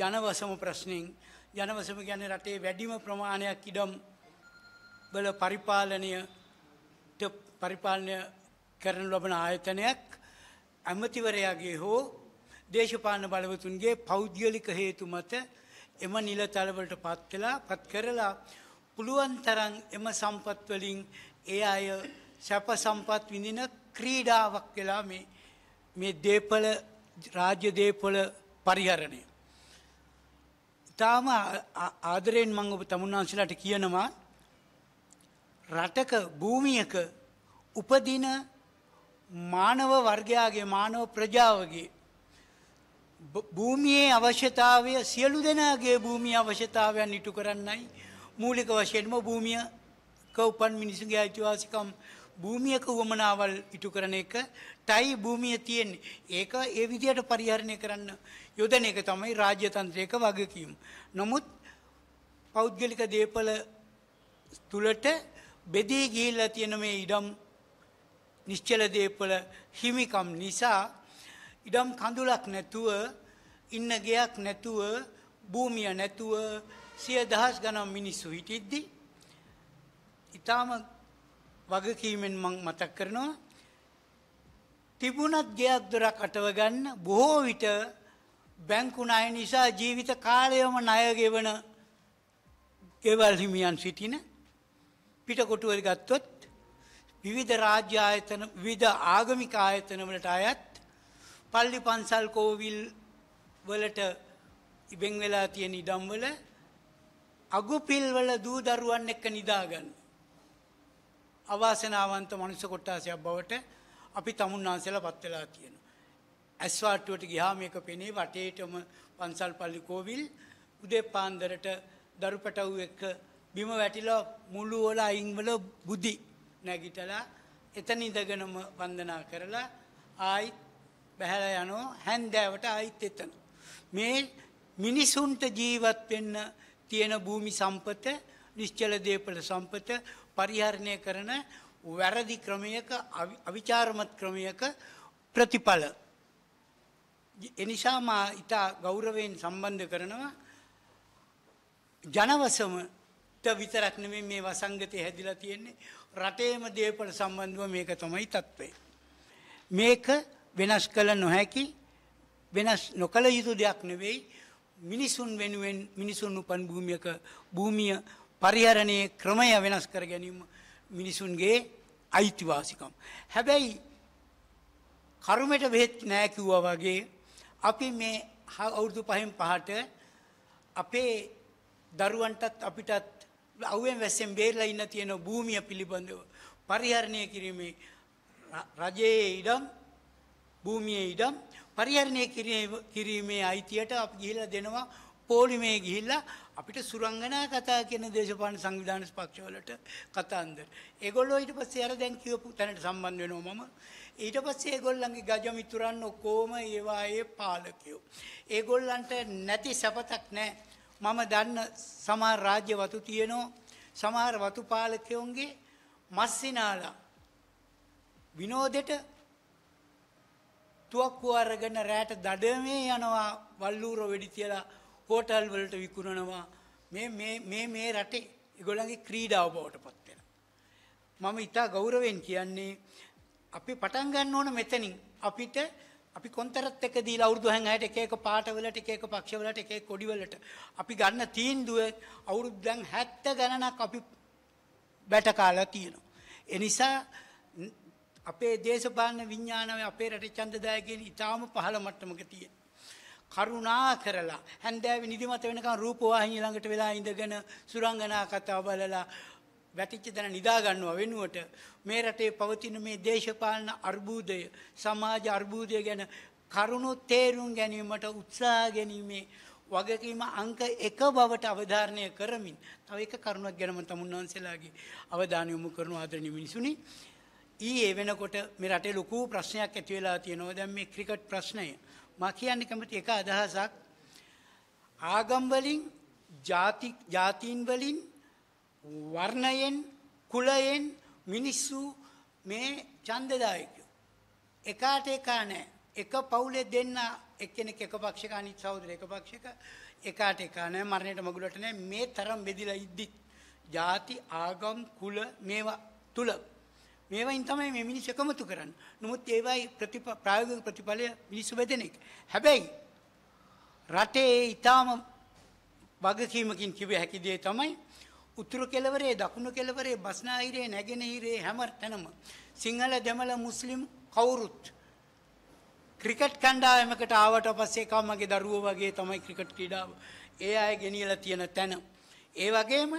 ජනවසම ප්‍රශ්නෙන් ජනවසම කියන්නේ රටේ වැඩිම ප්‍රමාණයක් ඉඩම් වල පරිපාලනයට පරිපාලනය කරන ලබන ආයතනයක් ඇමතිවරයාගේ හෝ දේශපාලන බලවතුන්ගේ පෞද්ගලික හේතු මත එම නිලතලවලට පත් වෙලා පත් කරලා පුළුවන් තරම් එම සම්පත් වලින් ඒ අය සැප සම්පත් විඳින ක්‍රීඩාවක් වෙලා මේ මේ දේපල රාජ්‍ය දේපල පරිහරණය ඉතාම ආදරයෙන් මං ඔබ තමුන්නාන්සලාට කියනවා රටක භූමියක උපදින මානව වර්ගයාගේ මානව ප්‍රජාවගේ භූමියේ අවශ්‍යතාවය සියලු දෙනාගේ භූමිය අවශ්‍යතාවයන් ඉටු කරන්නයි මූලික වශයෙන්ම භූමියක උපන් මිනිසුන්ගේ අයිතිවාසිකම් භූමියක වමනාවල් ඉටු කරන එක ටයි භූමිය තියෙන්නේ. ඒක ඒ විදිහට පරිහරණය කරන්න යොදන එක තමයි රාජ්‍යතන්ත්‍රයක වගකීම. නමුත් පෞද්ගලික දේපල තුලට බෙදී ගිහිල්ලා තියෙන මේ ඉඩම් නිශ්චල දේපල හිමිකම් නිසා ඉඩම් කඳුලක් නැතුව ඉන්න ගයක් නැතුව භූමිය නැතුව සිය දහස් ගණන් මිනිස්සු හිටිද්දි ඊටාම වගකීමෙන් මං මතක් කරනවා තිබුණත් ගෙයක් දොරක් අටව ගන්න බොහෝ විට බැංකු ණය නිසා ජීවිත කාලයම ණය ගෙවන ගෙවල් හිමියන් සිටින පිටකොටුවල් ගත්තොත් විවිධ රාජ්‍ය ආයතන විවිධ ආගමික ආයතන වලට අයත් පල්ලි පන්සල් කෝවිල් වලට ඉබෙන් වෙලා තියෙන ඉඩම් වල අගුපිල් වල දූ දරුවන් එක්ක නිදාගන්න අවාසනාවන්ත මනුස්ස කොට්ටාසයක් බවට අපි තමුන් වහන්සේලා පත් වෙලා තියෙනවා. ඇස්වාට්ටුවට ගියාම එක පෙනේ වටේටම පන්සල් පල්ලි කෝවිල් උදේ පාන්දරට දරුපටව් එක බිම වැටිලා මුළු වල අයින් වල බුදි නැගිටලා එතන ඉඳගෙනම වන්දනා කරලා ආයි බහැලා යනවා හැන්දෑවට ආයිත් එතන. මේ මිනිසුන්ට ජීවත් වෙන්න තියෙන භූමි සම්පත, නිශ්චල දේපල සම්පත පරිහරණය කරන වැරදි ක්‍රමයක අවිචාරමත් ක්‍රමයක ප්‍රතිඵල. එනිසා මා ඉතා ගෞරවයෙන් සම්බන්ධ කරනවා ජනවසමට විතරක් නෙමෙයි මේ වසංගතය හැදිලා තියෙන්නේ රටේම දේපල සම්බන්ධව මේක තමයි තත්ත්වය. මේක වෙනස් කළ නොහැකි වෙනස් නොකළ යුතු දෙයක් නෙවෙයි මිනිසුන් වෙනුවෙන් මිනිසුන් උපන් භූමියක භූමිය පරිහරණයේ ක්‍රමය වෙනස් කර ගැනීම මිනිසුන්ගේ අයිතිවාසිකම්. හැබැයි කරුමට බෙහෙත් නෑ කිව්වා වගේ අපි මේ අවුරුදු පහෙන් පහට අපේ දරුවන්ටත් අපිටත් අවුවෙන් වැස්සෙන් බේරලා ඉන්න තියෙන භූමිය පිළිබඳව පරිහරණය කිරීමේ රජයේ ඉඩම් භූමියේ ඉඩම් පරිහරණය කිරීමේ අයිතියට අපි ගිහිලා දෙනවා පෝලිමේ ගිහිල්ලා අපිට සුරංගනා කතා කියන දේශපාලන සංවිධාන පක්ෂවලට කතාන්දර. ඒගොල්ලෝ ඊට පස්සේ අර දැන් කියපු තැනට සම්බන්ධ වෙනවා මම. ඊට පස්සේ ඒගොල්ලන්ගේ ගජ මිතුරන් ඔක්කොම ඒවායේ පාලකයෝ. ඒගොල්ලන්ට නැති සපතක් නැහැ. මම දන්න සමහර රාජ්‍ය වතු තියෙනවා. සමහර වතු පාලකයන්ගේ මස්සිනාලා විනෝදෙට තුවක්කුව අරගෙන රැට දඩමේ යනවා වල්ලූර වෙඩි තියලා හෝටල් වලට විකුණනවා මේ මේ රටේ ඉගොලන්ගේ ක්‍රීඩාව බවට පත්වෙන. මම ඉතා ගෞරවෙන් කියන්නේ අපි පටන් ගන්න ඕන මෙතනින් අපිට අපි කොන්තරත් එක දීලා අවුරුදු 60ට එක එක පාටවලට එක එක පක්ෂවලට එක එක කොඩිවලට අපි ගන්න තීන්දුව අවුරුදු දැන් 70 ගණනක් අපි බැට කාලා තියෙනවා. ඒ නිසා අපේ දේශපාලන විඥානය අපේ රටේ ඡන්දදායකයන් ඉතාම පහළ මට්ටමක තියෙනවා. කරුණා කරලා හැන්දෑව නිදිමත වෙනකම් රූපවාහිනිය ළඟට වෙලා ඉඳගෙන සුරංගනා කතා බලලා වැටිච්ච දැන නිදා ගන්නවා වෙනුවට මේ රටේ පවතින මේ දේශපාලන අර්බුදය සමාජ අර්බුදය ගැන කරුණු තේරුම් ගැනීමට උත්සාහ ගැනීමේ වගකීම අංක එක බවට අවධාරණය කරමින් තව එක කරුණක් ගැනම තමුන්වන්සේලාගේ අවධානය යොමු කරන ආදරණීය මිනිසුනි ඊයේ වෙනකොට මේ රටේ ලොකු ප්‍රශ්නයක් ඇති වෙලා තියෙනවා දැන් මේ ක්‍රිකට් ප්‍රශ්නය මා කියන්නේ කැමති එක අදහසක් ආගම් වලින් ಜಾති ಜಾතින් වලින් වර්ණයෙන් කුලයෙන් මිනිස්සු මේ ඡන්දදායකයෝ එකාට එකා නැහැ එක පවුලේ දෙන්න එක්කෙනෙක් එක පක්ෂයක අනිත් සහෝදර එක පක්ෂයක එකාට එකා නැහැ මරණයට මගුලට නැහැ මේ තරම් බෙදිලා ඉද්දි ಜಾති ආගම් කුල මේවා තුල මේවයින් තමයි මේ මිනිස් එකමතු කරන්න. නමුත් ඒවයි ප්‍රායෝගික ප්‍රතිඵලය මිනිස්සු බෙදෙන එක. හැබැයි රටේ ඊටාම වගකීමකින් කිව හැකි දේ තමයි උතුරු කෙළවරේ දකුණු කෙළවරේ බස්නාහිරේ නැගෙනහිරේ හැම තැනම සිංහල දෙමළ මුස්ලිම් කවුරුත් ක්‍රිකට් කණ්ඩායමකට ආවට පස්සේ කමගේ දරුවෝ වගේ තමයි ක්‍රිකට් ක්‍රීඩාව. ඒ අය ගෙනියලා තියෙන තැන. ඒ වගේම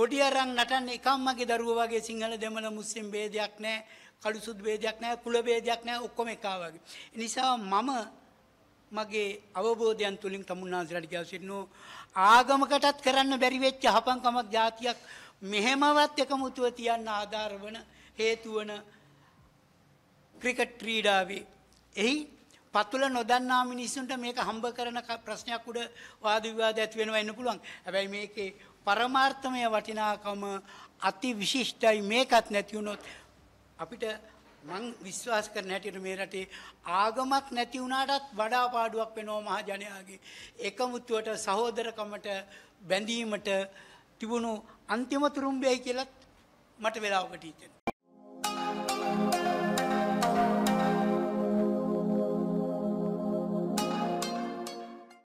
කොඩි අරන් නටන්නේ එකම්මගේ දරුවෝ වගේ සිංහල දෙමළ මුස්ලිම් ભેදයක් නැහැ, කළු සුදු ભેදයක් නැහැ, කුල ભેදයක් නැහැ, ඔක්කොම එකා වගේ. ඒ නිසා මම මගේ අවබෝධයන් තුලින් තමුන්නාන්සලාට කියව සිටිනෝ ආගමකටත් කරන්න බැරි වෙච්ච හපංකමක් જાතියක් මෙහෙමවත් එකමුතුව තියන්න ආධාර වන හේතු වන ක්‍රිකට් ක්‍රීඩාවේ එහි පතුල නොදන්නා මිනිස්සුන්ට මේක හම්බ කරන ප්‍රශ්නයක් උඩ වාද විවාද ඇති වෙනවා ඉන්න පුළුවන්. හැබැයි මේකේ පරමාර්ථමය වටිනාකම අති විශිෂ්ටයි මේකත් නැති වුණොත් අපිට මං විශ්වාස කරන හැටියට මේ රටේ ආගමක් නැති වුණාටත් වඩා පාඩුවක් වෙනවා මහජනයාගේ එකමුතුවට සහෝදරකමට බැඳීමට තිබුණු අන්තිම තුරුම්බයයි කියලත් මට වෙලාවකට හිතෙනවා